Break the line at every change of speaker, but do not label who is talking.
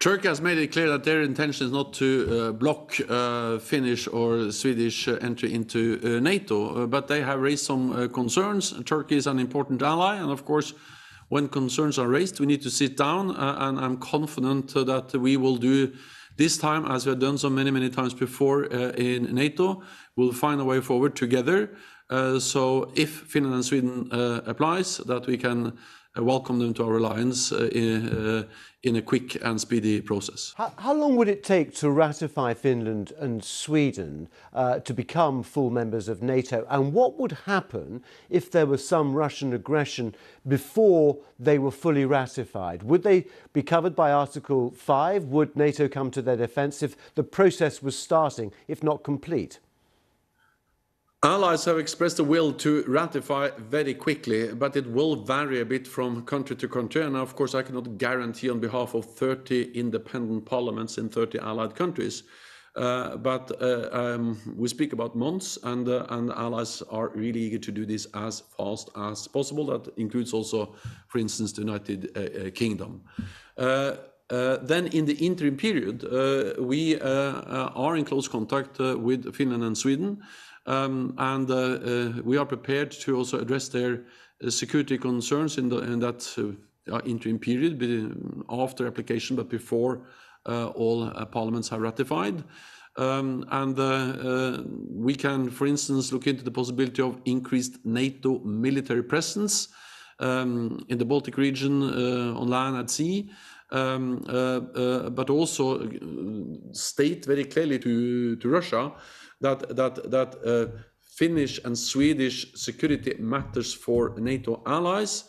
Turkey has made it clear that their intention is not to uh, block uh, Finnish or Swedish uh, entry into uh, NATO, uh, but they have raised some concerns. Turkey is an important ally, and of course, when concerns are raised, we need to sit down, and I'm confident that we will do this time, as we have done so many, many times before in NATO, we'll find a way forward together. Uh, so if Finland and Sweden uh, applies, that we can uh, welcome them to our alliance in, in a quick and speedy process.
How, how, long would it take to ratify Finland and Sweden uh, to become full members of NATO? And what would happen if there was some Russian aggression before they were fully ratified? Would they be covered by Article 5? Would NATO come to their defence if the process was starting, if not complete?
Allies have expressed a will to ratify very quickly, but it will vary a bit from country to country. And of course, I cannot guarantee on behalf of 30 independent parliaments in 30 allied countries. Uh, but uh, um, we speak about months, and, uh, and allies are really eager to do this as fast as possible. That includes also, for instance, the United uh, uh, Kingdom. Uh, uh, then in the interim period, uh, we uh, are in close contact with Finland and Sweden, um, and we are prepared to also address their security concerns in that interim period after application, but before all parliaments have ratified. Um, and We can, for instance, look into the possibility of increased NATO military presence um, in the Baltic region, on land, at sea, um, uh, uh, but also uh, state very clearly to, to Russia that, that, that Finnish and Swedish security matters for NATO allies